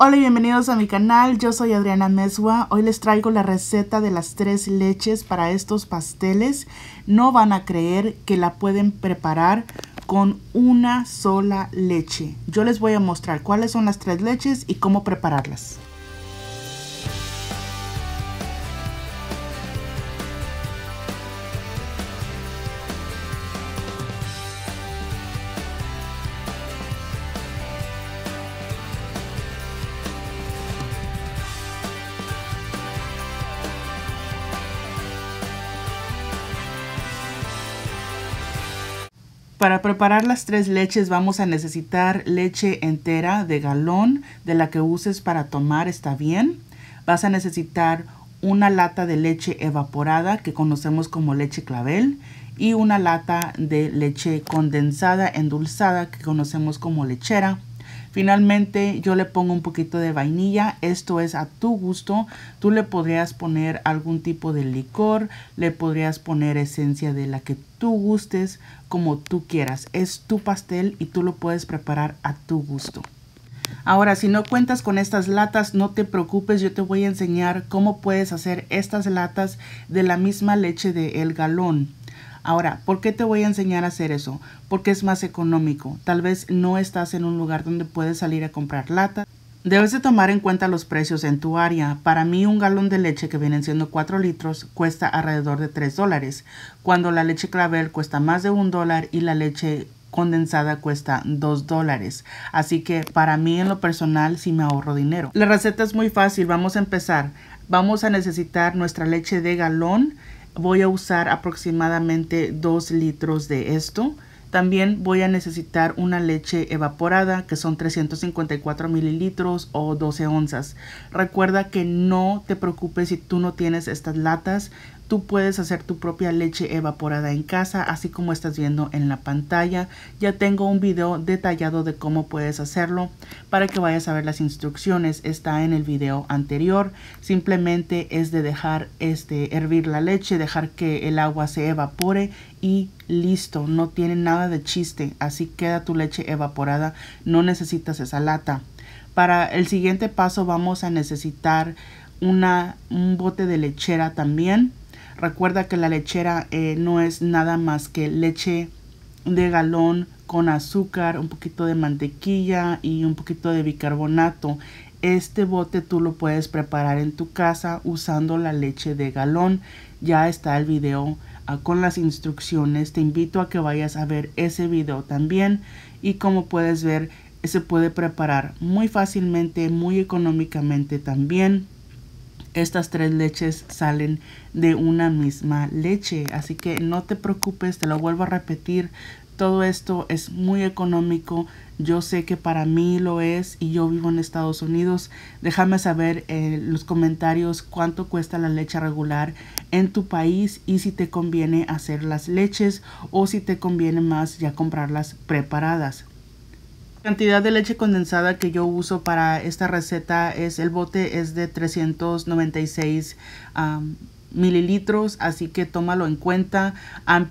Hola y bienvenidos a mi canal, yo soy Adriana Mesua. Hoy les traigo la receta de las tres leches para estos pasteles. No van a creer que la pueden preparar con una sola leche. Yo les voy a mostrar cuáles son las tres leches y cómo prepararlas. Para preparar las tres leches vamos a necesitar leche entera de galón, de la que uses para tomar está bien. Vas a necesitar una lata de leche evaporada que conocemos como leche clavel y una lata de leche condensada endulzada que conocemos como lechera Finalmente yo le pongo un poquito de vainilla, esto es a tu gusto. Tú le podrías poner algún tipo de licor, le podrías poner esencia de la que tú gustes, como tú quieras. Es tu pastel y tú lo puedes preparar a tu gusto. Ahora, si no cuentas con estas latas, no te preocupes, yo te voy a enseñar cómo puedes hacer estas latas de la misma leche de el galón. Ahora, ¿por qué te voy a enseñar a hacer eso? Porque es más económico. Tal vez no estás en un lugar donde puedes salir a comprar lata. Debes de tomar en cuenta los precios en tu área. Para mí un galón de leche que vienen siendo 4 litros cuesta alrededor de 3 dólares, cuando la leche clavel cuesta más de 1 dólar y la leche condensada cuesta 2 dólares. Así que para mí en lo personal sí me ahorro dinero. La receta es muy fácil, vamos a empezar. Vamos a necesitar nuestra leche de galón voy a usar aproximadamente 2 litros de esto. También voy a necesitar una leche evaporada que son 354 mililitros o 12 onzas. Recuerda que no te preocupes si tú no tienes estas latas. Tú puedes hacer tu propia leche evaporada en casa, así como estás viendo en la pantalla. Ya tengo un video detallado de cómo puedes hacerlo para que vayas a ver las instrucciones. Está en el video anterior. Simplemente es de dejar este, hervir la leche, dejar que el agua se evapore y listo. No tiene nada de chiste. Así queda tu leche evaporada. No necesitas esa lata. Para el siguiente paso vamos a necesitar una, un bote de lechera también Recuerda que la lechera eh, no es nada más que leche de galón con azúcar, un poquito de mantequilla y un poquito de bicarbonato. Este bote tú lo puedes preparar en tu casa usando la leche de galón. Ya está el video ah, con las instrucciones. Te invito a que vayas a ver ese video también. Y como puedes ver, se puede preparar muy fácilmente, muy económicamente también estas tres leches salen de una misma leche. Así que no te preocupes, te lo vuelvo a repetir. Todo esto es muy económico. Yo sé que para mí lo es y yo vivo en Estados Unidos. Déjame saber en eh, los comentarios cuánto cuesta la leche regular en tu país y si te conviene hacer las leches o si te conviene más ya comprarlas preparadas. La cantidad de leche condensada que yo uso para esta receta es, el bote es de 396 mililitros, así que tómalo en cuenta.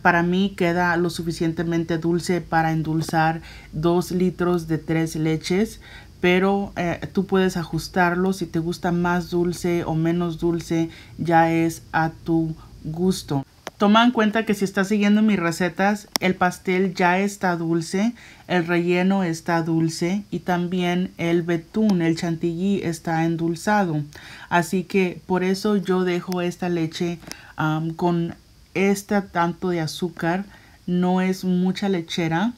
para mí queda lo suficientemente dulce para endulzar 2 litros de 3 leches, pero eh, tú puedes ajustarlo. Si te gusta más dulce o menos dulce, ya es a tu gusto. Toma en cuenta que si está siguiendo mis recetas, el pastel ya está dulce, el relleno está dulce y también el betún, el chantilly está endulzado. Así que por eso yo dejo esta leche con este tanto de azúcar. No es mucha lechera,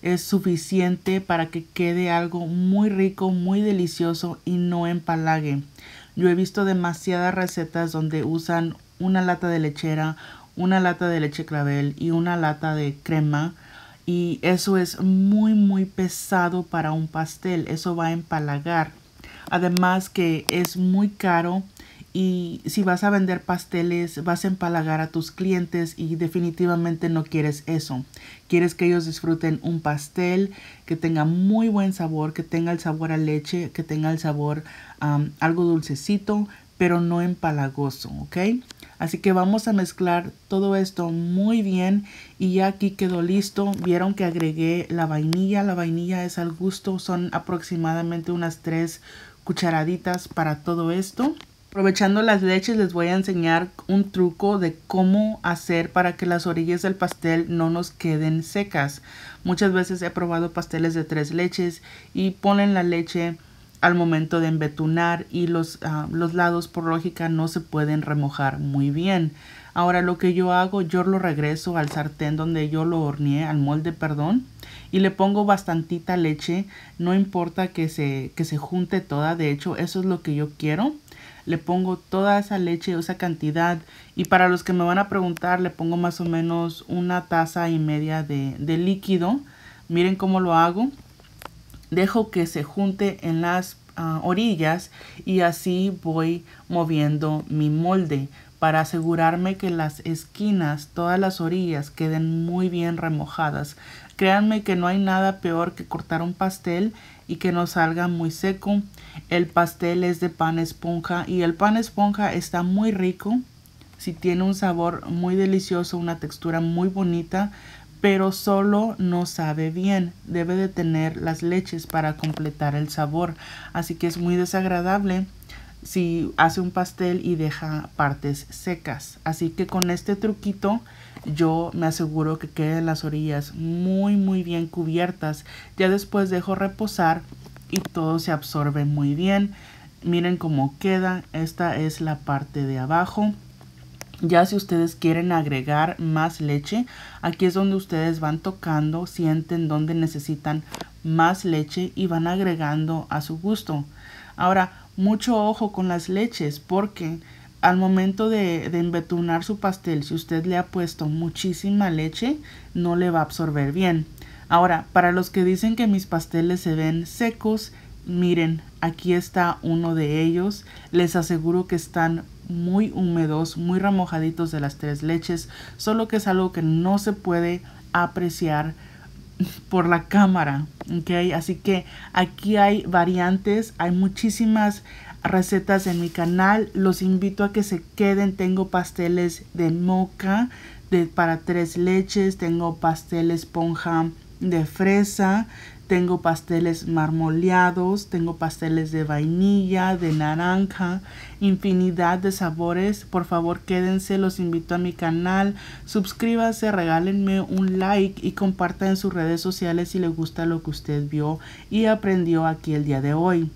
es suficiente para que quede algo muy rico, muy delicioso y no empalague. Yo he visto demasiadas recetas donde usan una lata de lechera una lata de leche clavel y una lata de crema. Y eso es muy, muy pesado para un pastel. Eso va a empalagar. Además que es muy caro y si vas a vender pasteles vas a empalagar a tus clientes y definitivamente no quieres eso. Quieres que ellos disfruten un pastel que tenga muy buen sabor, que tenga el sabor a leche, que tenga el sabor algo dulcecito, pero no empalagoso, ¿ok? Así que vamos a mezclar todo esto muy bien y ya aquí quedó listo. Vieron que agregué la vainilla. La vainilla es al gusto. Son aproximadamente unas 3 cucharaditas para todo esto. Aprovechando las leches les voy a enseñar un truco de cómo hacer para que las orillas del pastel no nos queden secas. Muchas veces he probado pasteles de tres leches y ponen la leche al momento de embetunar y los, ah, los lados por lógica no se pueden remojar muy bien. Ahora lo que yo hago, yo lo regreso al sartén donde yo lo horneé, al molde, perdón, y le pongo bastantita leche, no importa que se, que se junte toda, de hecho eso es lo que yo quiero. Le pongo toda esa leche, esa cantidad, y para los que me van a preguntar, le pongo más o menos una taza y media de, de líquido. Miren cómo lo hago dejo que se junte en las ah, orillas y así voy moviendo mi molde para asegurarme que las esquinas, todas las orillas queden muy bien remojadas. Créanme que no hay nada peor que cortar un pastel y que no salga muy seco. El pastel es de pan esponja y el pan esponja está muy rico. Si tiene un sabor muy delicioso, una textura muy bonita, pero solo no sabe bien. Debe de tener las leches para completar el sabor. Así que es muy desagradable si hace un pastel y deja partes secas. Así que con este truquito yo me aseguro que queden las orillas muy muy bien cubiertas. Ya después dejo reposar y todo se absorbe muy bien. Miren cómo queda. Esta es la parte de abajo. Ya si ustedes quieren agregar más leche, aquí es donde ustedes van tocando, sienten donde necesitan más leche y van agregando a su gusto. Ahora, mucho ojo con las leches porque al momento de, de embetunar su pastel, si usted le ha puesto muchísima leche, no le va a absorber bien. Ahora, para los que dicen que mis pasteles se ven secos, Miren, aquí está uno de ellos. Les aseguro que están muy húmedos, muy remojaditos de las tres leches, solo que es algo que no se puede apreciar por la cámara, Así que aquí hay variantes, hay muchísimas recetas en mi canal, los invito a que se queden, tengo pasteles de moca de, para tres leches, tengo pastel esponja de fresa, tengo pasteles marmoleados, tengo pasteles de vainilla, de naranja, infinidad de sabores. Por favor, quédense, los invito a mi canal, suscríbanse, regálenme un like y compartan en sus redes sociales si les gusta lo que usted vio y aprendió aquí el día de hoy.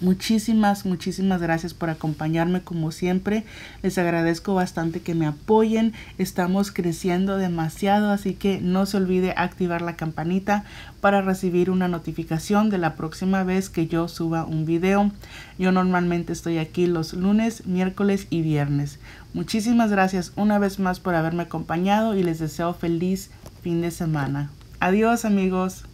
Muchísimas, muchísimas gracias por acompañarme como siempre. Les agradezco bastante que me apoyen. Estamos creciendo demasiado, así que no se olvide activar la campanita para recibir una notificación de la próxima vez que yo suba un video. Yo normalmente estoy aquí los lunes, miércoles y viernes. Muchísimas gracias una vez más por haberme acompañado y les deseo feliz fin de semana. Adiós amigos.